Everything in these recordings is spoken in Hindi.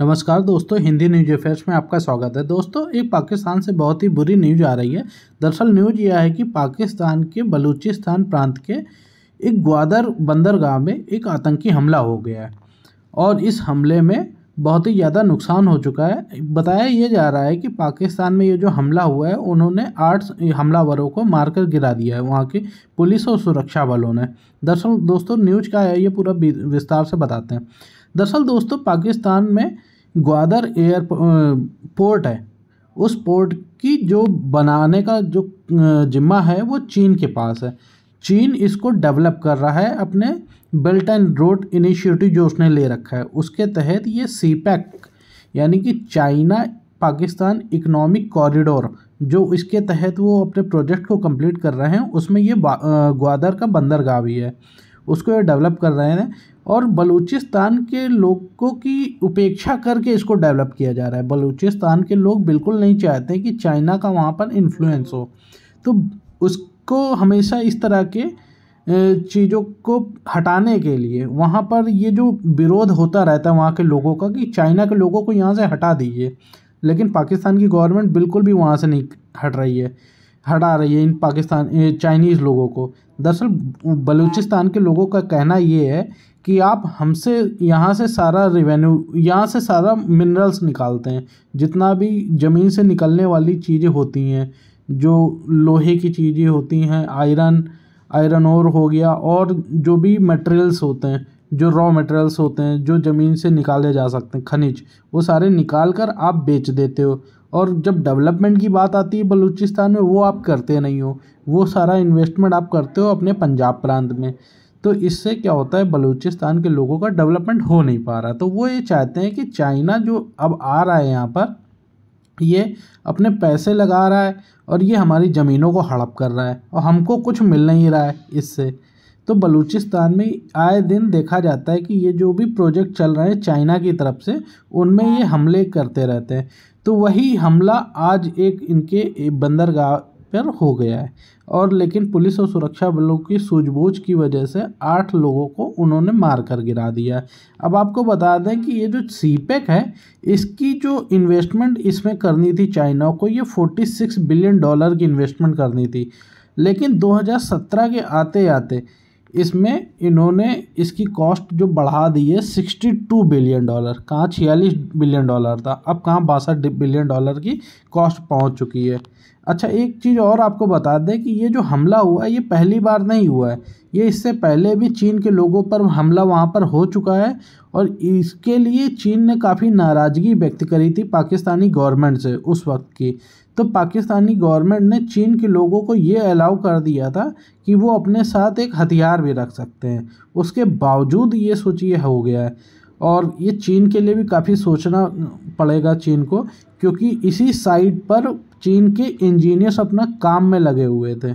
नमस्कार दोस्तों हिंदी न्यूज अफेयर्स में आपका स्वागत है दोस्तों एक पाकिस्तान से बहुत ही बुरी न्यूज आ रही है दरअसल न्यूज यह है कि पाकिस्तान के बलूचिस्तान प्रांत के एक ग्वादर बंदरगाह में एक आतंकी हमला हो गया है और इस हमले में बहुत ही ज़्यादा नुकसान हो चुका है बताया ये जा रहा है कि पाकिस्तान में ये जो हमला हुआ है उन्होंने आठ हमलावरों को मारकर गिरा दिया है वहाँ की पुलिस और सुरक्षा बलों ने दरअसल दोस्तों न्यूज का है ये पूरा विस्तार से बताते हैं दरअसल दोस्तों पाकिस्तान में ग्वादर एयर पोर्ट है उस पोर्ट की जो बनाने का जो जिम्मा है वो चीन के पास है चीन इसको डेवलप कर रहा है अपने बेल्ट एंड रोड इनिशिएटिव जो उसने ले रखा है उसके तहत ये सी पैक यानी कि चाइना पाकिस्तान इकोनॉमिक कॉरिडोर जो इसके तहत वो अपने प्रोजेक्ट को कंप्लीट कर रहे हैं उसमें ये ग्वादर का बंदरगाह भी है उसको ये डेवलप कर रहे हैं और बलूचिस्तान के लोगों की उपेक्षा करके इसको डेवलप किया जा रहा है बलूचिस्तान के लोग बिल्कुल नहीं चाहते कि चाइना का वहाँ पर इन्फ्लुएंस हो तो उसको हमेशा इस तरह के चीज़ों को हटाने के लिए वहाँ पर ये जो विरोध होता रहता है वहाँ के लोगों का कि चाइना के लोगों को यहाँ से हटा दीजिए लेकिन पाकिस्तान की गवर्नमेंट बिल्कुल भी वहाँ से नहीं हट रही है हटा रही है इन पाकिस्तान चाइनीज़ लोगों को दरअसल बलूचिस्तान के लोगों का कहना ये है कि आप हमसे यहाँ से सारा रिवेन्यू यहाँ से सारा मिनरल्स निकालते हैं जितना भी ज़मीन से निकलने वाली चीज़ें होती हैं जो लोहे की चीज़ें होती हैं आयरन आयरन और हो गया और जो भी मटेरियल्स होते हैं जो रॉ मटेरियल्स होते हैं जो ज़मीन से निकाले जा सकते हैं खनिज वो सारे निकाल कर आप बेच देते हो और जब डेवलपमेंट की बात आती है बलूचिस्तान में वो आप करते नहीं हो वो सारा इन्वेस्टमेंट आप करते हो अपने पंजाब प्रांत में तो इससे क्या होता है बलूचिस्तान के लोगों का डेवलपमेंट हो नहीं पा रहा तो वो ये चाहते हैं कि चाइना जो अब आ रहा है यहाँ पर ये अपने पैसे लगा रहा है और ये हमारी ज़मीनों को हड़प कर रहा है और हमको कुछ मिल नहीं रहा है इससे तो बलूचिस्तान में आए दिन देखा जाता है कि ये जो भी प्रोजेक्ट चल रहे हैं चाइना की तरफ से उनमें ये हमले करते रहते हैं तो वही हमला आज एक इनके बंदरगाह पर हो गया है और लेकिन पुलिस और सुरक्षा बलों की सूझबूझ की वजह से आठ लोगों को उन्होंने मार कर गिरा दिया अब आपको बता दें कि ये जो सीपेक e है इसकी जो इन्वेस्टमेंट इसमें करनी थी चाइना को ये 46 बिलियन डॉलर की इन्वेस्टमेंट करनी थी लेकिन 2017 के आते आते इसमें इन्होंने इसकी कॉस्ट जो बढ़ा दी है सिक्सटी टू बिलियन डॉलर कहाँ छियालीस बिलियन डॉलर था अब कहाँ बासठ बिलियन डॉलर की कॉस्ट पहुँच चुकी है अच्छा एक चीज़ और आपको बता दें कि ये जो हमला हुआ है ये पहली बार नहीं हुआ है ये इससे पहले भी चीन के लोगों पर हमला वहाँ पर हो चुका है और इसके लिए चीन ने काफ़ी नाराज़गी व्यक्त करी थी पाकिस्तानी गवर्नमेंट से उस वक्त की तो पाकिस्तानी गवर्नमेंट ने चीन के लोगों को ये अलाउ कर दिया था कि वो अपने साथ एक हथियार भी रख सकते हैं उसके बावजूद ये सोचिए हो गया है और ये चीन के लिए भी काफ़ी सोचना पड़ेगा चीन को क्योंकि इसी साइड पर चीन के इंजीनियर्स अपना काम में लगे हुए थे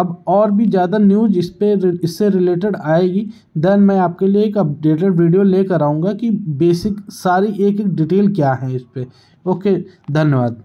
अब और भी ज़्यादा न्यूज इस पर इससे रिलेटेड आएगी देन मैं आपके लिए एक अपडेटेड वीडियो लेकर आऊँगा कि बेसिक सारी एक एक डिटेल क्या है इस पर ओके धन्यवाद